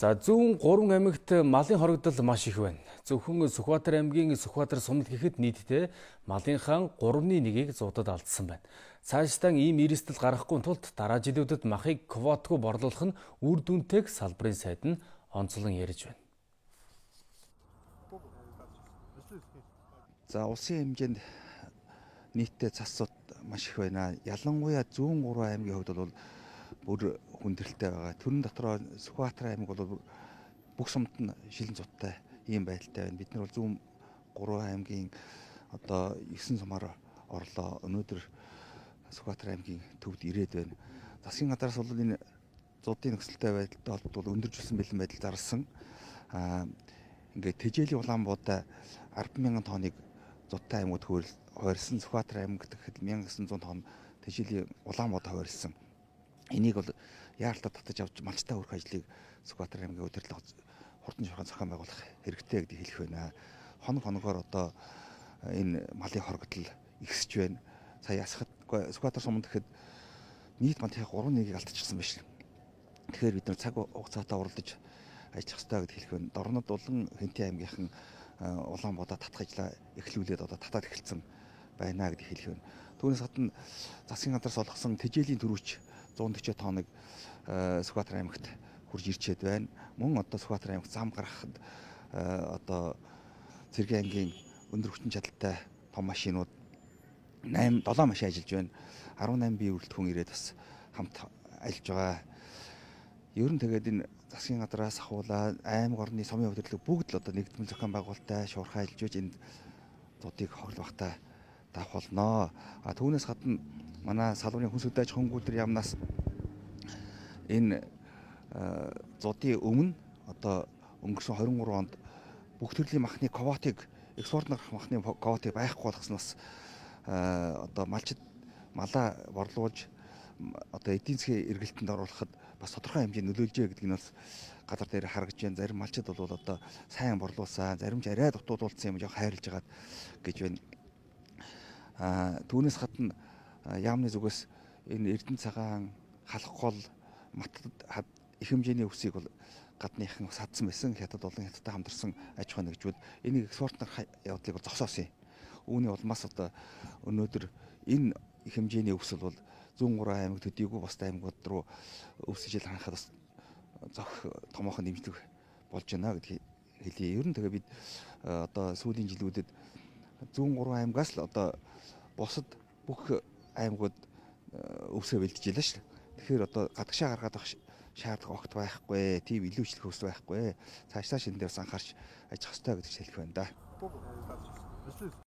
За зүүн 3 аймагт малын хоригдол маш их байна. Зөвхөн Сүхбаатар аймгийн Сүхбаатар сумд гэхэд нийтдээ малынхаа 3.1-ийг зуудад алдсан байна. Цаашдаа ийм эрсдэл гарахгүй тулд дараа жилүүдэд махыг квотгүй борлуулах нь үр дүнтэйг салбарын сайд нь онцлон ярьж байна. За улсын хэмжээнд нийтдээ цасууд маш их байна. Ялангуяа зүүн 3 аймгийн хувьд бол өөр хүндрэлтэй байгаа. Төрн дотроо Сүхбаатар аймаг бол бүх сумд нь шилэн зуттай ийм байдалтай байна. Бид нар бол зүүн 3 аймгийн одоо 9 сумаар орлоо. Өнөөдөр Сүхбаатар аймгийн төвд ирээд байна. Засгийн гадраас бол энэ зуудын нөхцөлтэй байдалтай холбогдлол өндөржүүлсэн бэлэн байдал зарсан. Аа ингээд тэжээлийн Улаанбуудаа 100000 тонныг зуудтай аймагт хөрөл хойрсон Сүхбаатар аймаг гэхэд 1900 тонн тэжээлийн Улаанбуудаа хойрсон. Энийг бол яаралтай татаж авч малчтай хөрөх ажлыг Сүхбаатар аймгийн удирдлага хурдан шуурхан зохион байгуулах хэрэгтэй гэдгийг хэлэх байна. Хоног хоногоор одоо э, энэ малын хоригдол ихсэж байна. Сая ясахад Сүхбаатар суманд гэхэд нийт мантын 3-1-ийг алдчихсан биш. Тэгэхээр бид нар цаг хугацаатаа уралдаж ажиллах хэрэгтэй гэдгийг хэлэх байна. Дорнод улан Хэнтийн аймгийнхан э, Улаанбаатар татах ажиллаа эхлүүлээд одоо татаад эхэлсэн байна гэдэг хэлэх юм. Түүнээс хатна засгийн газраас олгосон тэжээлийн төрөвч 140 тоног Сүхбаатар аймагт хурж ирчээд байна. Мөн одоо Сүхбаатар аймагт зам гаргахад э, одоо цэргийн ангийн өндөр хүчин чадалтай том машинууд 8 7 машин ажиллаж байна. 18 бие үрэлдэхүүн ирээд бас хамт ажиллаж байгаа. Ер нь тэгээд энэ засгийн гадраас ахуулаад аймаг орны сумын хөтөлбөр бүгд л одоо нэгдмэл зохион байгуулалттай шуурхай ажиллаж энд зуудыг хорлох та давх болноо. А түүнээс гадна манай салбарын хүнс хөдөө аж ахуйн гүйлтер яамнаас энэ зодын өмнө одоо өнгөрсөн 23 онд бүх төрлийн махны ковотыг экспортнор махны ковотыг байхгүй болгосон бас одоо малчид малаа борлуулж одоо эдийн засгийн эргэлтэнд оруулахад бас тодорхой хэмжээнд нөлөөлжээ гэдэг нь бас гадар дээр харагж байна. Зарим малчид бол одоо сайн борлуулсан, зарим ч арай дутуудуулсан юм жоо хайрлж байгаад гэж байна түүнээс хатна яамны зүгээс энэ эрдэн цагаан халах гол матад их хэмжээний үсийг бол гадныхан бас хадсан байсан хятад болон хятадтай хамтарсан аж ахуй нэгжүүд энийг экспортлох явдлыг бол зогсоосон юм. Үүний улмаас одоо өнөөдөр энэ хэмжээний өвсөл бол 103 аймаг төдийгүй бусдын аймагуд руу өвсөж ил ханахад бас зөх томоохон дэмжлэг болж байна гэдгийг хэлье. Ер нь тэгээ бид одоо сүүлийн жилүүдэд зүүн 3 аймгаас л одоо бусад бүх аймагуд э, өвсөв бэлдэж илээ шүү. Тэгэхээр одоо гадагшаа гаргаад авах шаардлага огт байхгүй. Тийм илүүчлэх өвс байхгүй. Цаашдаа шинэ дээрс анхаарч ажиллах хэрэгтэй гэж хэлэх байна да.